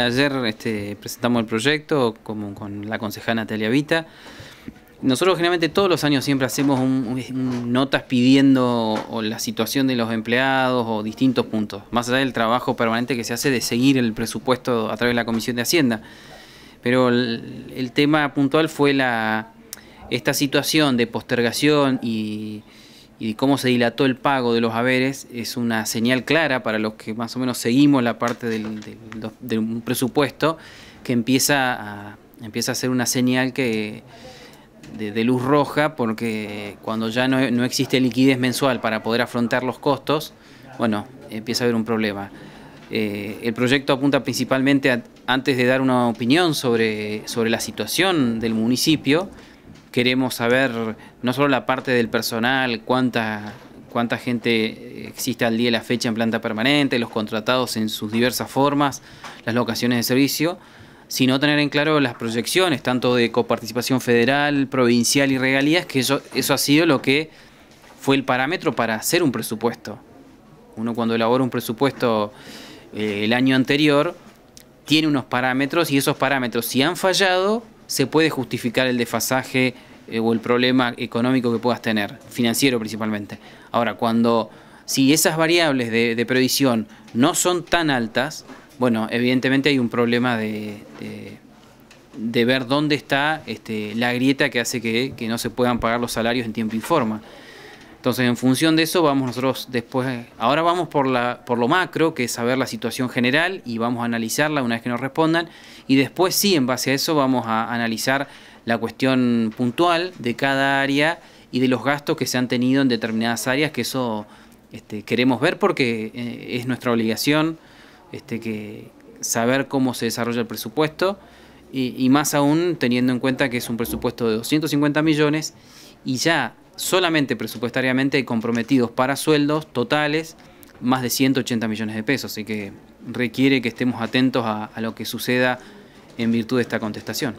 ayer este, presentamos el proyecto como con la concejana Natalia Vita. Nosotros generalmente todos los años siempre hacemos notas pidiendo la situación de los empleados o distintos puntos, más allá del trabajo permanente que se hace de seguir el presupuesto a través de la Comisión de Hacienda. Pero el, el tema puntual fue la, esta situación de postergación y, y cómo se dilató el pago de los haberes es una señal clara para los que más o menos seguimos la parte del, del, presupuesto que empieza a, empieza a ser una señal que, de, luz roja porque cuando ya no, existe liquidez mensual para poder afrontar los costos, bueno, empieza a haber un problema. Eh, el proyecto apunta principalmente antes de dar una opinión sobre, sobre la situación del municipio, queremos saber no solo la parte del personal, cuánta, cuánta gente existe al día de la fecha en planta permanente, los contratados en sus diversas formas, las locaciones de servicio, sino tener en claro las proyecciones, tanto de coparticipación federal, provincial y regalías, que eso, ha sido lo que fue el parámetro para hacer un presupuesto. Uno cuando elabora un presupuesto eh, el año anterior, tiene unos parámetros y esos parámetros, si han fallado, se puede justificar el desfasaje eh, o el problema económico que puedas tener, financiero principalmente. Ahora, cuando si esas variables de, previsión no son tan altas, bueno, evidentemente hay un problema de, de, ver dónde está este, la grieta que hace que, que no se puedan pagar los salarios en tiempo y forma. Entonces, en función de eso, vamos nosotros después, ahora vamos por, la, por lo macro, que es saber la situación general y vamos a analizarla una vez que nos respondan, y después sí, en base a eso, vamos a analizar la cuestión puntual de cada área y de los gastos que se han tenido en determinadas áreas, que eso este, queremos ver porque eh, es nuestra obligación este, que saber cómo se desarrolla el presupuesto y, y, más aún teniendo en cuenta que es un presupuesto de 250 millones y ya solamente presupuestariamente comprometidos para sueldos totales más de 180 millones de pesos, así que requiere que estemos atentos a, lo que suceda en virtud de esta contestación.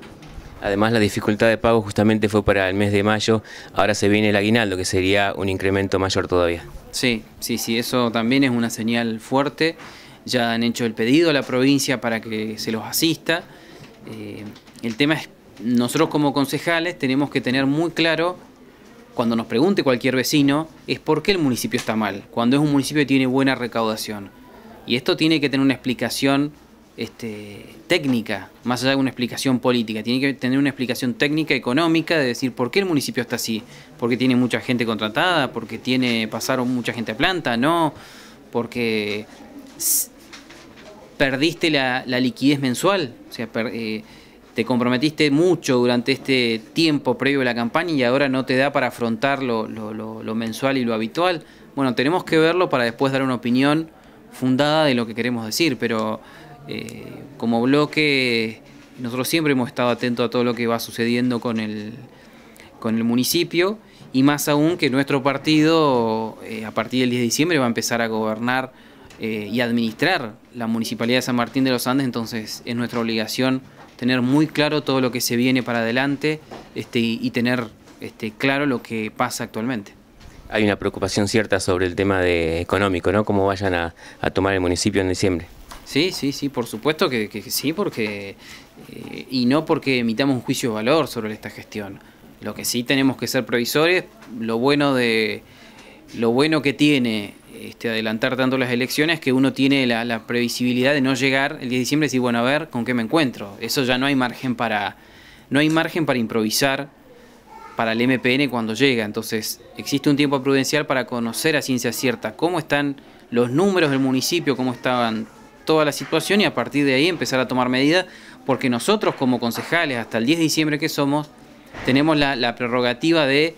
Además, la dificultad de pago justamente fue para el mes de mayo, ahora se viene el aguinaldo, que sería un incremento mayor todavía. Sí, sí, sí, eso también es una señal fuerte. Ya han hecho el pedido a la provincia para que se los asista. Eh, el tema es, nosotros como concejales tenemos que tener muy claro cuando nos pregunte cualquier vecino es por qué el municipio está mal, cuando es un municipio que tiene buena recaudación. Y esto tiene que tener una explicación este, técnica, más allá de una explicación política, tiene que tener una explicación técnica económica de decir por qué el municipio está así, porque tiene mucha gente contratada, porque tiene pasaron mucha gente a planta, no, porque perdiste la, liquidez mensual, o sea, eh, te comprometiste mucho durante este tiempo previo a la campaña y ahora no te da para afrontar lo, mensual y lo habitual. Bueno, tenemos que verlo para después dar una opinión fundada de lo que queremos decir, pero eh, como bloque nosotros siempre hemos estado atentos a todo lo que va sucediendo con el, municipio y más aún que nuestro partido eh, a partir del 10 de diciembre va a empezar a gobernar eh, y administrar la Municipalidad de San Martín de los Andes, entonces es nuestra obligación tener muy claro todo lo que se viene para adelante este, y, tener este, claro lo que pasa actualmente. Hay una preocupación cierta sobre el tema de económico, ¿no? Cómo vayan a, tomar el municipio en diciembre. Sí, sí, sí, por supuesto que, sí, porque eh, y no porque emitamos un juicio de valor sobre esta gestión. Lo que sí tenemos que ser previsores, lo bueno de lo bueno que tiene este, adelantar tanto las elecciones que uno tiene la, previsibilidad de no llegar el 10 de diciembre y decir, bueno, a ver, ¿con qué me encuentro? Eso ya no hay margen para, no hay margen para improvisar para el MPN cuando llega. Entonces, existe un tiempo prudencial para conocer a ciencia cierta cómo están los números del municipio, cómo estaban toda la situación y a partir de ahí empezar a tomar medidas, porque nosotros como concejales, hasta el 10 de diciembre que somos, tenemos la prerrogativa de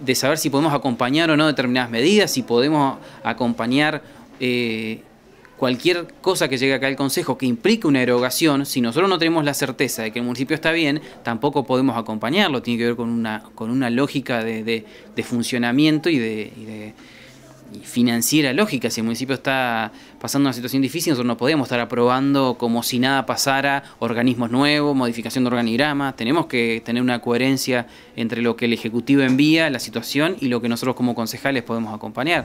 de saber si podemos acompañar o no determinadas medidas, si podemos acompañar eh, cualquier cosa que llegue acá al Consejo que implique una erogación, si nosotros no tenemos la certeza de que el municipio está bien, tampoco podemos acompañarlo. Tiene que ver con una, con una lógica de, funcionamiento y de y financiera lógica. Si el municipio está pasando una situación difícil, nosotros no podemos estar aprobando como si nada pasara organismos nuevos, modificación de organigrama Tenemos que tener una coherencia entre lo que el Ejecutivo envía, la situación y lo que nosotros como concejales podemos acompañar.